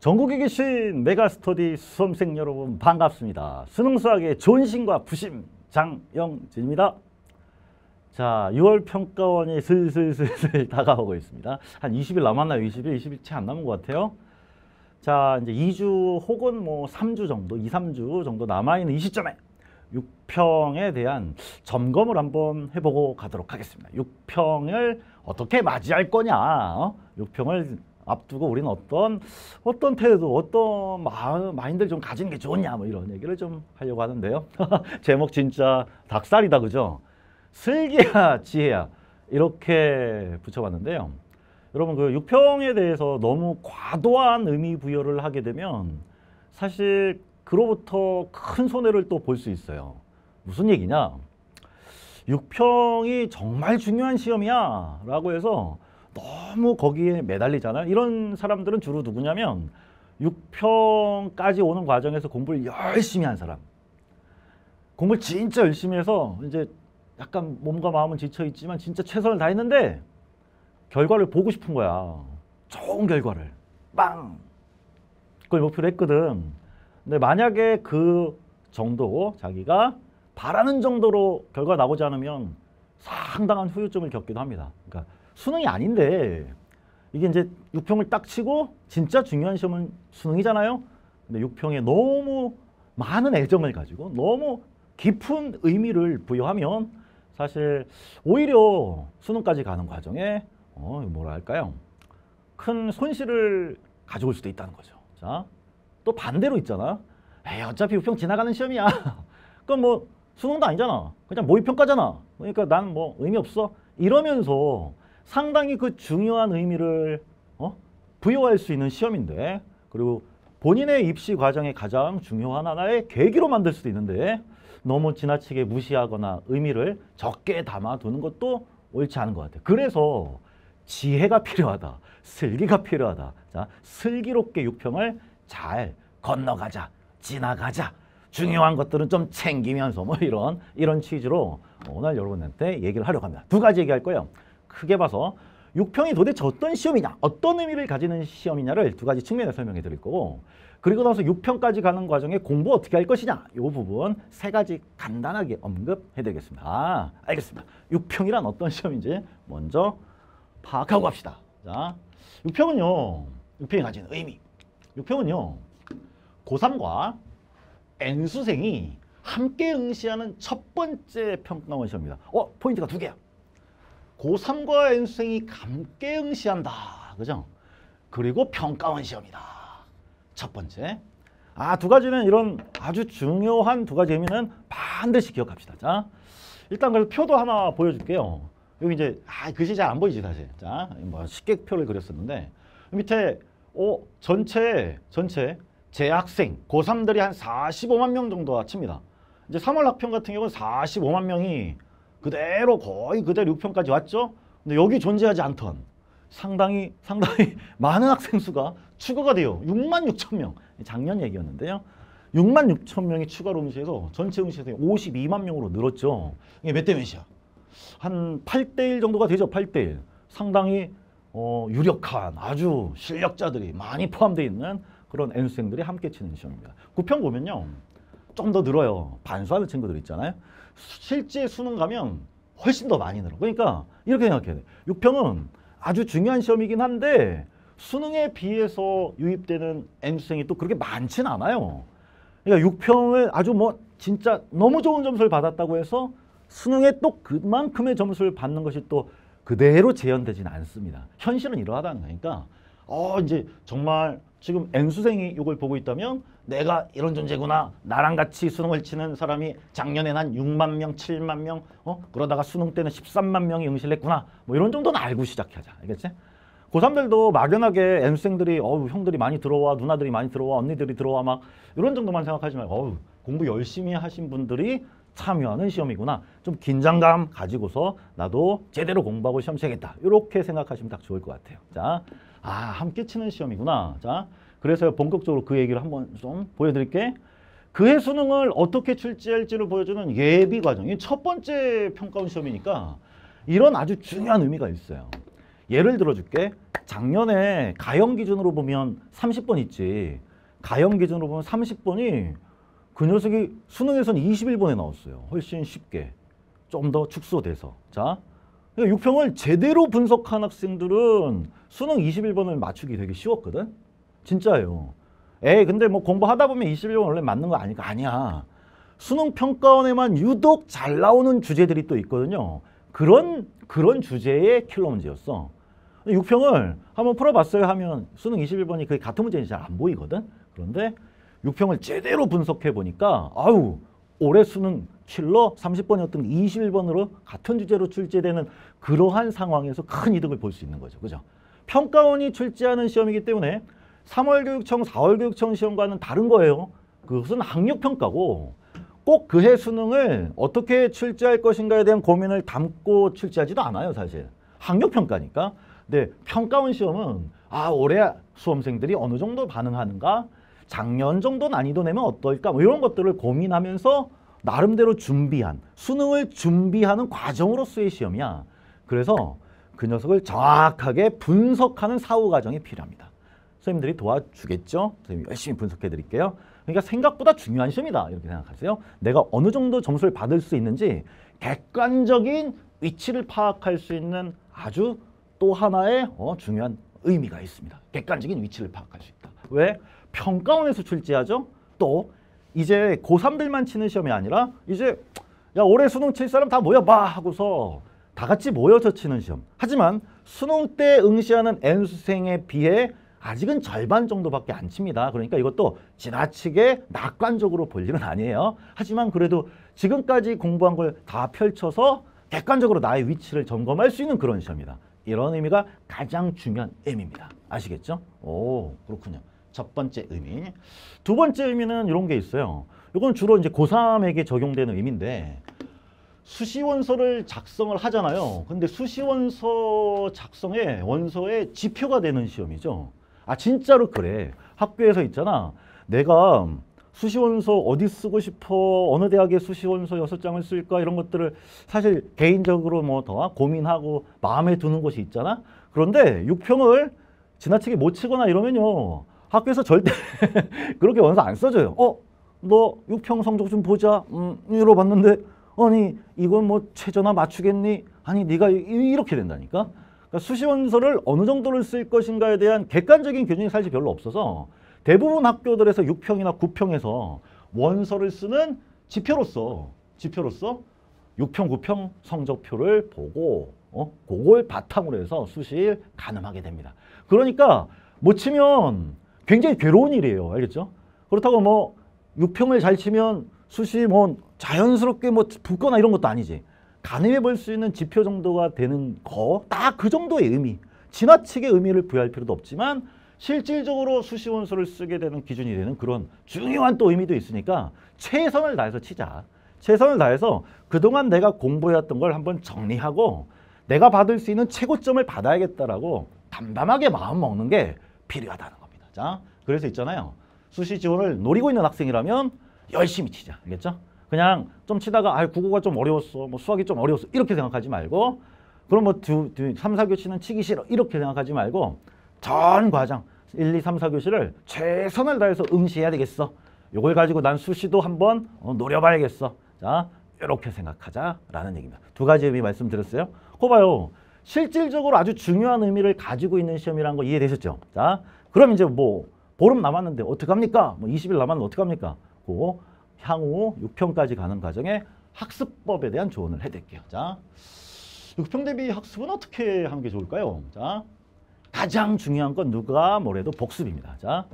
전국에 계신 메가스터디 수험생 여러분 반갑습니다. 수능수학의 존심과 부심 장영진입니다. 자, 6월 평가원이 슬슬슬슬 다가오고 있습니다. 한 20일 남았나요? 20일, 20일 채 안 남은 것 같아요. 자, 이제 2주 혹은 뭐 3주 정도, 2, 3주 정도 남아있는 이 시점에 6평에 대한 점검을 한번 해보고 가도록 하겠습니다. 6평을 어떻게 맞이할 거냐, 어? 6평을 앞두고 우리는 어떤 어떤 태도, 어떤 마음, 마인드를 좀 가지는 게 좋냐 뭐 이런 얘기를 좀 하려고 하는데요. 제목 진짜 닭살이다 그죠? 슬기야 지혜야 이렇게 붙여봤는데요. 여러분 그 육평에 대해서 너무 과도한 의미 부여를 하게 되면 사실 그로부터 큰 손해를 또 볼 수 있어요. 무슨 얘기냐? 육평이 정말 중요한 시험이야 라고 해서 너무 거기에 매달리잖아요. 이런 사람들은 주로 누구냐면 6평까지 오는 과정에서 공부를 열심히 한 사람. 공부를 진짜 열심히 해서 이제 약간 몸과 마음은 지쳐 있지만 진짜 최선을 다했는데 결과를 보고 싶은 거야. 좋은 결과를. 빵! 그걸 목표로 했거든. 근데 만약에 그 정도 자기가 바라는 정도로 결과 나오지 않으면 상당한 후유증을 겪기도 합니다. 그러니까 수능이 아닌데 이게 이제 6평을 딱 치고 진짜 중요한 시험은 수능이잖아요. 근데 6평에 너무 많은 애정을 가지고 너무 깊은 의미를 부여하면 사실 오히려 수능까지 가는 과정에 어, 뭐랄까요? 큰 손실을 가져올 수도 있다는 거죠. 자, 또 반대로 있잖아. 에이, 어차피 6평 지나가는 시험이야. 그건뭐 수능도 아니잖아. 그냥 모의평가잖아. 그러니까 난 뭐 의미 없어. 이러면서 상당히 그 중요한 의미를 어? 부여할 수 있는 시험인데 그리고 본인의 입시 과정의 가장 중요한 하나의 계기로 만들 수도 있는데 너무 지나치게 무시하거나 의미를 적게 담아두는 것도 옳지 않은 것 같아요. 그래서 지혜가 필요하다. 슬기가 필요하다. 자, 슬기롭게 육평을 잘 건너가자. 지나가자. 중요한 것들은 좀 챙기면서 뭐 이런 이런 취지로 오늘 여러분한테 얘기를 하려고 합니다. 두 가지 얘기할 거예요. 크게 봐서 6평이 도대체 어떤 시험이냐, 어떤 의미를 가지는 시험이냐를 두 가지 측면에 설명해 드릴 거고 그리고 나서 6평까지 가는 과정에 공부 어떻게 할 것이냐 이 부분 세 가지 간단하게 언급해 드리겠습니다. 아, 알겠습니다. 6평이란 어떤 시험인지 먼저 파악하고 갑시다. 자, 6평은요. 6평이 가진 의미. 6평은요. 고3과 N수생이 함께 응시하는 첫 번째 평가원 시험입니다. 어, 포인트가 두 개야. 고3과 N수생이 함께 응시한다. 그죠? 그리고 평가원 시험이다. 첫 번째. 아, 두 가지는 이런 아주 중요한 두 가지 의미는 반드시 기억합시다. 자, 일단 그래서 표도 하나 보여줄게요. 여기 이제, 아, 글씨 그 잘안 보이지, 사실. 자, 뭐 식객표를 그렸었는데, 그 밑에, 어, 전체, 전체, 재학생, 고3들이 한 45만 명 정도가 칩니다. 이제 3월 학평 같은 경우는 45만 명이 그대로 거의 그대로 6평까지 왔죠. 근데 여기 존재하지 않던 상당히 상당히 많은 학생 수가 추가가 돼요. 6만 6천 명. 작년 얘기였는데요. 6만 6천 명이 추가로 응시해서 전체 응시에서 52만 명으로 늘었죠. 이게 몇 대 몇이야? 한 8대 1 정도가 되죠. 8대 1. 상당히 어, 유력한 아주 실력자들이 많이 포함되어 있는 그런 N수생들이 함께 치는 시험입니다. 9평 보면요. 좀 더 늘어요. 반수하는 친구들 있잖아요. 실제 수능 가면 훨씬 더 많이 늘어. 그러니까 이렇게 생각해야 돼. 6평은 아주 중요한 시험이긴 한데 수능에 비해서 유입되는 M수생이 또 그렇게 많진 않아요. 그러니까 6평을 아주 뭐 진짜 너무 좋은 점수를 받았다고 해서 수능에 또 그만큼의 점수를 받는 것이 또 그대로 재현되진 않습니다. 현실은 이러하다는 거니까 어 이제 정말 지금 N수생이 이걸 보고 있다면 내가 이런 존재구나. 나랑 같이 수능을 치는 사람이 작년에 난 6만 명, 7만 명, 어? 그러다가 수능 때는 13만 명이 응시했구나. 뭐 이런 정도는 알고 시작하자. 알겠지? 고3들도 막연하게 N수생들이 어우 형들이 많이 들어와, 누나들이 많이 들어와, 언니들이 들어와 막 이런 정도만 생각하지 말고 어우 공부 열심히 하신 분들이 참여하는 시험이구나. 좀 긴장감 가지고서 나도 제대로 공부하고 시험 치겠다. 이렇게 생각하시면 딱 좋을 것 같아요. 자. 아, 함께 치는 시험이구나. 자, 그래서 본격적으로 그 얘기를 한번 좀 보여드릴게. 그의 수능을 어떻게 출제할지를 보여주는 예비 과정이 첫 번째 평가원 시험이니까 이런 아주 중요한 의미가 있어요. 예를 들어줄게. 작년에 가형 기준으로 보면 30번 있지. 가형 기준으로 보면 30번이 그 녀석이 수능에서는 21번에 나왔어요. 훨씬 쉽게. 좀 더 축소돼서. 자, 그러니까 6평을 제대로 분석한 학생들은 수능 21번을 맞추기 되게 쉬웠거든. 진짜예요. 에이 근데 뭐 공부하다 보면 21번 원래 맞는 거 아니까 아니야. 수능 평가원에만 유독 잘 나오는 주제들이 또 있거든요. 그런 그런 주제의 킬러 문제였어. 6평을 한번 풀어봤어요 하면 수능 21번이 그게 같은 문제인지 잘 안 보이거든. 그런데 6평을 제대로 분석해 보니까 아우 올해 수능 실로 30번이었던 21번으로 같은 주제로 출제되는 그러한 상황에서 큰 이득을 볼 수 있는 거죠. 그죠? 평가원이 출제하는 시험이기 때문에 3월 교육청, 4월 교육청 시험과는 다른 거예요. 그것은 학력평가고 꼭 그해 수능을 어떻게 출제할 것인가에 대한 고민을 담고 출제하지도 않아요. 사실. 학력평가니까. 근데 평가원 시험은 아 올해 수험생들이 어느 정도 반응하는가 작년 정도 난이도 내면 어떨까 뭐 이런 것들을 고민하면서 나름대로 준비한 수능을 준비하는 과정으로서의 시험이야. 그래서 그 녀석을 정확하게 분석하는 사후 과정이 필요합니다. 선생님들이 도와주겠죠? 선생님 열심히 분석해 드릴게요. 그러니까 생각보다 중요한 시험이다 이렇게 생각하세요. 내가 어느 정도 점수를 받을 수 있는지 객관적인 위치를 파악할 수 있는 아주 또 하나의 어, 중요한 의미가 있습니다. 객관적인 위치를 파악할 수 있다. 왜? 평가원에서 출제하죠. 또 이제 고3들만 치는 시험이 아니라 이제 야 올해 수능 칠 사람 다 모여봐 하고서 다 같이 모여서 치는 시험. 하지만 수능 때 응시하는 N수생에 비해 아직은 절반 정도밖에 안 칩니다. 그러니까 이것도 지나치게 낙관적으로 볼 일은 아니에요. 하지만 그래도 지금까지 공부한 걸 다 펼쳐서 객관적으로 나의 위치를 점검할 수 있는 그런 시험이다. 이런 의미가 가장 중요한 의입니다 아시겠죠? 오, 그렇군요. 첫 번째 의미. 두 번째 의미는 이런 게 있어요. 이건 주로 이제 고3에게 적용되는 의미인데 수시 원서를 작성을 하잖아요. 근데 수시 원서 작성에 원서의 지표가 되는 시험이죠. 아 진짜로 그래. 학교에서 있잖아. 내가 수시 원서 어디 쓰고 싶어? 어느 대학에 수시 원서 여섯 장을 쓸까? 이런 것들을 사실 개인적으로 뭐 더 고민하고 마음에 드는 곳이 있잖아. 그런데 육평을 지나치게 못 치거나 이러면요. 학교에서 절대 그렇게 원서 안 써줘요. 어? 너 6평 성적 좀 보자. 음, 이러 봤는데 아니 이건 뭐 최저나 맞추겠니? 아니 네가 이렇게 된다니까. 그러니까 수시 원서를 어느 정도를 쓸 것인가에 대한 객관적인 기준이 사실 별로 없어서 대부분 학교들에서 6평이나 9평에서 원서를 쓰는 지표로서 지표로서 6평, 9평 성적표를 보고 어? 그걸 바탕으로 해서 수시를 가늠하게 됩니다. 그러니까 못 치면 굉장히 괴로운 일이에요. 알겠죠? 그렇다고 뭐 육평을 잘 치면 수시 뭐 자연스럽게 뭐 붙거나 이런 것도 아니지. 가늠해 볼 수 있는 지표 정도가 되는 거 딱 그 정도의 의미. 지나치게 의미를 부여할 필요도 없지만 실질적으로 수시 원소를 쓰게 되는 기준이 되는 그런 중요한 또 의미도 있으니까 최선을 다해서 치자. 최선을 다해서 그동안 내가 공부해왔던 걸 한번 정리하고 내가 받을 수 있는 최고점을 받아야겠다라고 담담하게 마음 먹는 게 필요하다는 있 그래서 있잖아요. 수시 지원을 노리고 있는 학생이라면 열심히 치자. 알겠죠? 그냥 좀 치다가 아 국어가 좀 어려웠어. 뭐 수학이 좀 어려웠어. 이렇게 생각하지 말고 그럼 뭐 두, 두, 3, 4교시는 치기 싫어. 이렇게 생각하지 말고 전 과정 1, 2, 3, 4교시를 최선을 다해서 응시해야 되겠어. 요걸 가지고 난 수시도 한번 어, 노려봐야겠어. 자, 이렇게 생각하자라는 얘기입니다. 두 가지 의미 말씀드렸어요. 그 봐요. 실질적으로 아주 중요한 의미를 가지고 있는 시험이라는 거 이해되셨죠? 자, 그럼 이제 뭐 보름 남았는데 어떡합니까? 뭐 20일 남았는데 어떡합니까? 고 향후 6평까지 가는 과정에 학습법에 대한 조언을 해드릴게요. 자, 6평 대비 학습은 어떻게 하는 게 좋을까요? 자, 가장 중요한 건 누가 뭐래도 복습입니다. 자,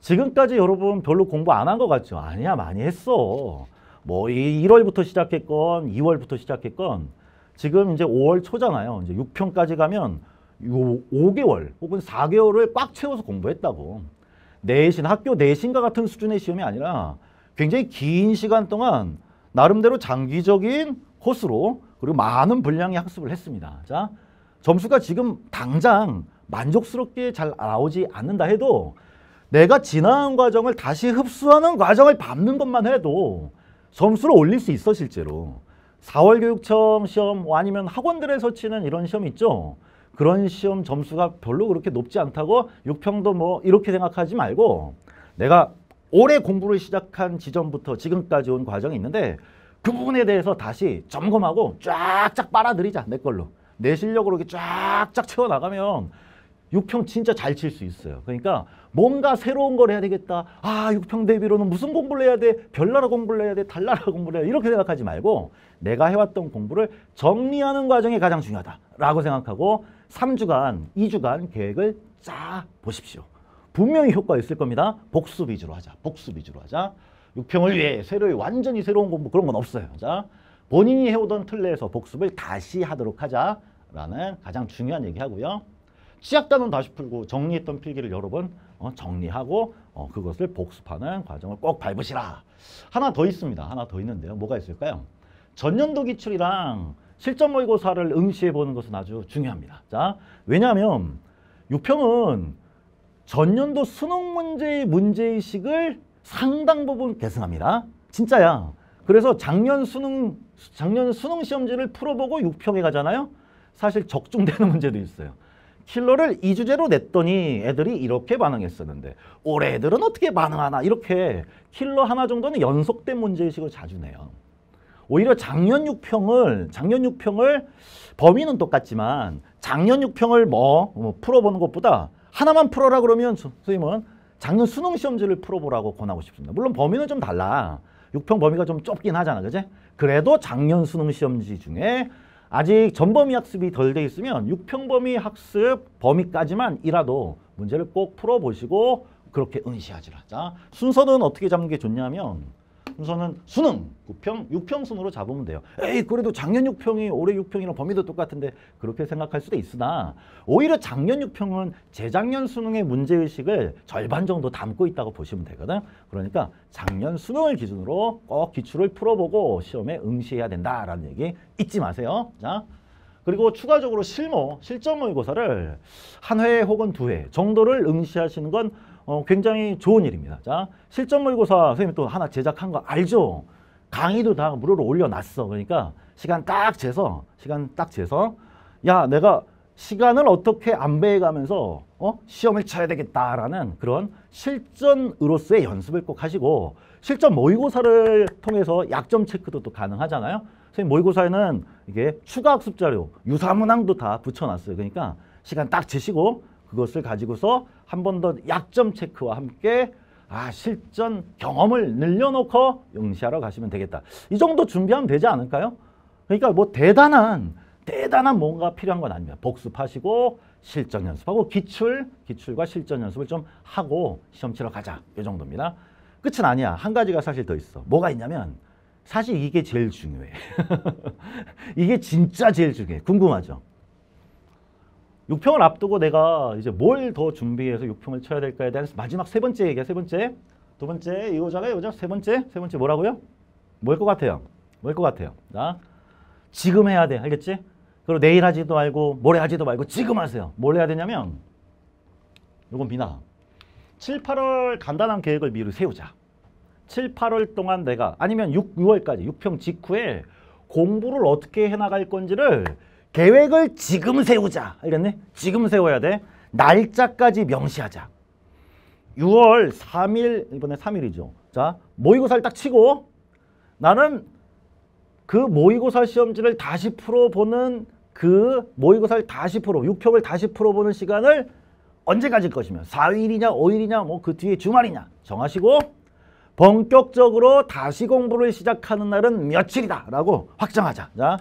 지금까지 여러분 별로 공부 안 한 것 같죠? 아니야, 많이 했어. 뭐 1월부터 시작했건 2월부터 시작했건 지금 이제 5월 초잖아요. 이제 6평까지 가면 요 5개월 혹은 4개월을 꽉 채워서 공부했다고. 내신, 학교 내신과 같은 수준의 시험이 아니라 굉장히 긴 시간 동안 나름대로 장기적인 코스로 그리고 많은 분량의 학습을 했습니다. 자, 점수가 지금 당장 만족스럽게 잘 나오지 않는다 해도 내가 지나온 과정을 다시 흡수하는 과정을 밟는 것만 해도 점수를 올릴 수 있어 실제로. 4월 교육청 시험 아니면 학원들에서 치는 이런 시험 있죠. 그런 시험 점수가 별로 그렇게 높지 않다고 육평도 뭐 이렇게 생각하지 말고 내가 올해 공부를 시작한 지점부터 지금까지 온 과정이 있는데 그 부분에 대해서 다시 점검하고 쫙쫙 빨아들이자 내 걸로 내 실력으로 이렇게 쫙쫙 채워나가면 육평 진짜 잘 칠 수 있어요. 그러니까 뭔가 새로운 걸 해야 되겠다. 아, 육평 대비로는 무슨 공부를 해야 돼? 별나라 공부를 해야 돼? 달나라 공부를 해야 돼? 이렇게 생각하지 말고 내가 해왔던 공부를 정리하는 과정이 가장 중요하다라고 생각하고 3주간, 2주간 계획을 짜 보십시오. 분명히 효과 있을 겁니다. 복수 위주로 하자. 복수 위주로 하자. 6평을 위해 새로이 완전히 새로운 공부 그런 건 없어요. 자, 본인이 해오던 틀 내에서 복습을 다시 하도록 하자라는 가장 중요한 얘기하고요. 취약단은 다시 풀고 정리했던 필기를 여러 번 어, 정리하고 어, 그것을 복습하는 과정을 꼭 밟으시라. 하나 더 있습니다. 하나 더 있는데요. 뭐가 있을까요? 전년도 기출이랑 실전 모의고사를 응시해 보는 것은 아주 중요합니다. 자, 왜냐하면 6평은 전년도 수능 문제의 문제의식을 상당 부분 계승합니다. 진짜야. 그래서 작년 수능 작년 수능 시험지를 풀어보고 6평에 가잖아요. 사실 적중되는 문제도 있어요. 킬러를 이주제로 냈더니 애들이 이렇게 반응했었는데 올해 애들은 어떻게 반응하나 이렇게 킬러 하나 정도는 연속된 문제의식을 자주 내요. 오히려 작년 6평을 작년 6평을 범위는 똑같지만 작년 6평을 뭐, 뭐 풀어보는 것보다 하나만 풀어라 그러면 선생님은 작년 수능 시험지를 풀어보라고 권하고 싶습니다. 물론 범위는 좀 달라. 6평 범위가 좀 좁긴 하잖아. 그지 그래도 작년 수능 시험지 중에 아직 전범위 학습이 덜 돼 있으면 6평 범위 학습 범위까지만이라도 문제를 꼭 풀어보시고 그렇게 응시하지 하자. 순서는 어떻게 잡는 게 좋냐면 순서는 수능 9평, 6평 순으로 잡으면 돼요. 에이 그래도 작년 6평이 올해 6평이랑 범위도 똑같은데 그렇게 생각할 수도 있으나 오히려 작년 6평은 재작년 수능의 문제의식을 절반 정도 담고 있다고 보시면 되거든. 그러니까 작년 수능을 기준으로 꼭 기출을 풀어보고 시험에 응시해야 된다라는 얘기 잊지 마세요. 자. 그리고 추가적으로 실무, 실전 모의고사를 한 회 혹은 두 회 정도를 응시하시는 건 어, 굉장히 좋은 일입니다. 자, 실전 모의고사 선생님 또 하나 제작한 거 알죠? 강의도 다 무료로 올려놨어. 그러니까 시간 딱 재서, 시간 딱 재서, 야, 내가 시간을 어떻게 안배해가면서 어? 시험을 쳐야 되겠다라는 그런 실전으로서의 연습을 꼭 하시고 실전 모의고사를 통해서 약점 체크도 또 가능하잖아요. 선생님 모의고사에는 이게 추가 학습 자료, 유사문항도 다 붙여놨어요. 그러니까 시간 딱 재시고 그것을 가지고서 한 번 더 약점 체크와 함께 아 실전 경험을 늘려놓고 응시하러 가시면 되겠다. 이 정도 준비하면 되지 않을까요? 그러니까 뭐 대단한 대단한 뭔가 필요한 건 아닙니다. 복습하시고 실전 연습하고 기출, 기출과 실전 연습을 좀 하고 시험 치러 가자. 이 정도입니다. 끝은 아니야. 한 가지가 사실 더 있어. 뭐가 있냐면 사실 이게 제일 중요해. 이게 진짜 제일 중요해. 궁금하죠? 6평을 앞두고 내가 이제 뭘 더 준비해서 6평을 쳐야 될까에 대한 마지막 세 번째 얘기야. 세 번째. 두 번째 이거잖아요. 이거죠. 세 번째. 세 번째 뭐라고요? 뭘 것 같아요? 뭘 것 같아요? 자, 지금 해야 돼. 알겠지? 그리고 내일 하지도 말고 모레 하지도 말고 지금 하세요. 뭘 해야 되냐면 이건 비나. 7, 8월 간단한 계획을 미리 세우자. 7, 8월 동안 내가 아니면 6, 6월까지 6평 직후에 공부를 어떻게 해나갈 건지를 계획을 지금 세우자. 알겠네? 지금 세워야 돼. 날짜까지 명시하자. 6월 3일, 이번에 3일이죠. 자, 모의고사를 딱 치고 나는 그 모의고사 시험지를 다시 풀어보는 그 모의고사를 다시 풀어, 6평을 다시 풀어보는 시간을 언제 가질 것이며 4일이냐 5일이냐 뭐 그 뒤에 주말이냐 정하시고 본격적으로 다시 공부를 시작하는 날은 며칠이다 라고 확정하자. 자,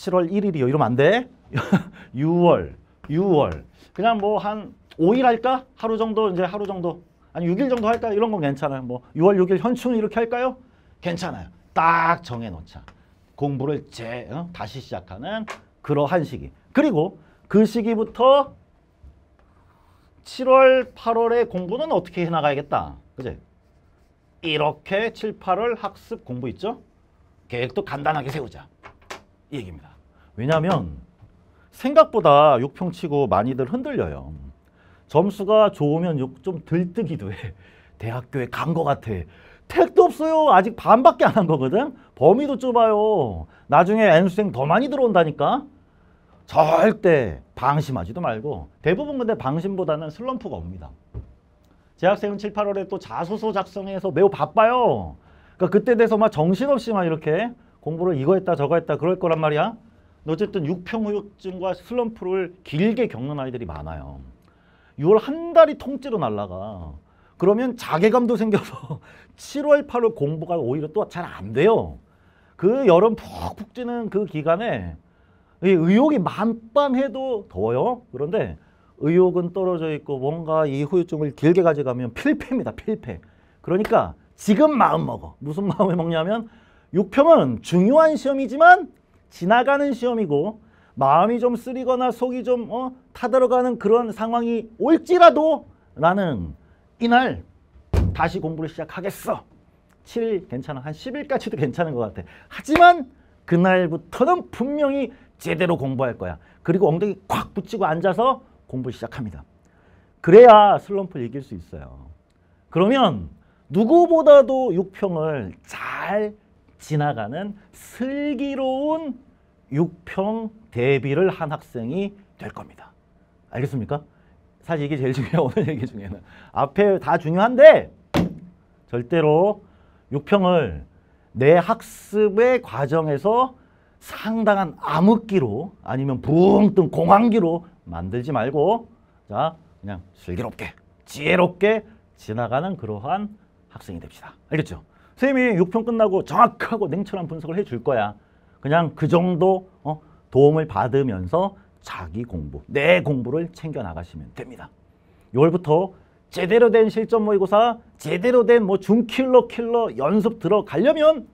7월 1일이요. 이러면 안 돼. 6월, 6월. 그냥 뭐 한 5일 할까? 하루 정도 이제 하루 정도. 아니 6일 정도 할까? 이런 건 괜찮아요. 뭐 6월 6일 현충일 이렇게 할까요? 괜찮아요. 딱 정해 놓자. 공부를 재 어? 다시 시작하는 그러한 시기. 그리고 그 시기부터 7월, 8월의 공부는 어떻게 해나가야겠다. 그제 이렇게 7, 8월 학습 공부 있죠? 계획도 간단하게 세우자. 이 얘기입니다. 왜냐하면 생각보다 6평 치고 많이들 흔들려요. 점수가 좋으면 좀 들뜨기도 해. 대학교에 간 거 같아. 택도 없어요. 아직 반밖에 안 한 거거든. 범위도 좁아요. 나중에 N수생 더 많이 들어온다니까. 절대 방심하지도 말고 대부분 근데 방심보다는 슬럼프가 옵니다. 재학생은 7, 8월에 또 자소서 작성해서 매우 바빠요. 그러니까 그때 돼서 막 정신없이 막 이렇게 공부를 이거 했다 저거 했다 그럴 거란 말이야. 어쨌든 육평후유증과 슬럼프를 길게 겪는 아이들이 많아요. 6월 한 달이 통째로 날라가. 그러면 자괴감도 생겨서 7월, 8월 공부가 오히려 또 잘 안 돼요. 그 여름 푹푹 찌는 그 기간에 의욕이 만빵해도 더워요. 그런데 의욕은 떨어져 있고 뭔가 이 후유증을 길게 가져가면 필패입니다. 필패. 그러니까 지금 마음 먹어. 무슨 마음을 먹냐면 6평은 중요한 시험이지만 지나가는 시험이고 마음이 좀 쓰리거나 속이 좀 어, 타들어가는 그런 상황이 올지라도 나는 이날 다시 공부를 시작하겠어. 7일 괜찮아. 한 10일까지도 괜찮은 것 같아. 하지만 그날부터는 분명히 제대로 공부할 거야. 그리고 엉덩이 콱 붙이고 앉아서 공부 시작합니다. 그래야 슬럼프를 이길 수 있어요. 그러면 누구보다도 6평을잘 지나가는 슬기로운 육평 대비를 한 학생이 될 겁니다. 알겠습니까? 사실 이게 제일 중요해 요 오늘 얘기 중에는 앞에 다 중요한데 절대로 육평을 내 학습의 과정에서 상당한 암흑기로 아니면 붕 뜬 공황기로 만들지 말고 자 그냥 슬기롭게 지혜롭게 지나가는 그러한 학생이 됩시다. 알겠죠? 선생님이6평 끝나고 정확하고 냉철한 분석을 해 줄 거야. 그냥 그 정도 어, 도움을 받으면서 자기 공부, 내 공부를 챙겨나가시면 됩니다. 6월부터 제대로 된 실전 모의고사, 제대로 된 뭐 중킬러 킬러 연습 들어가려면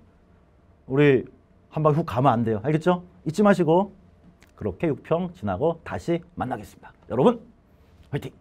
우리 한방훅 가면 안 돼요. 알겠죠? 잊지 마시고 그렇게 6평 지나고 다시 만나겠습니다. 여러분 화이팅!